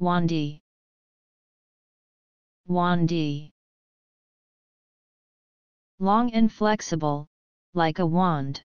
Wandi Wandi Long and flexible, like a wand.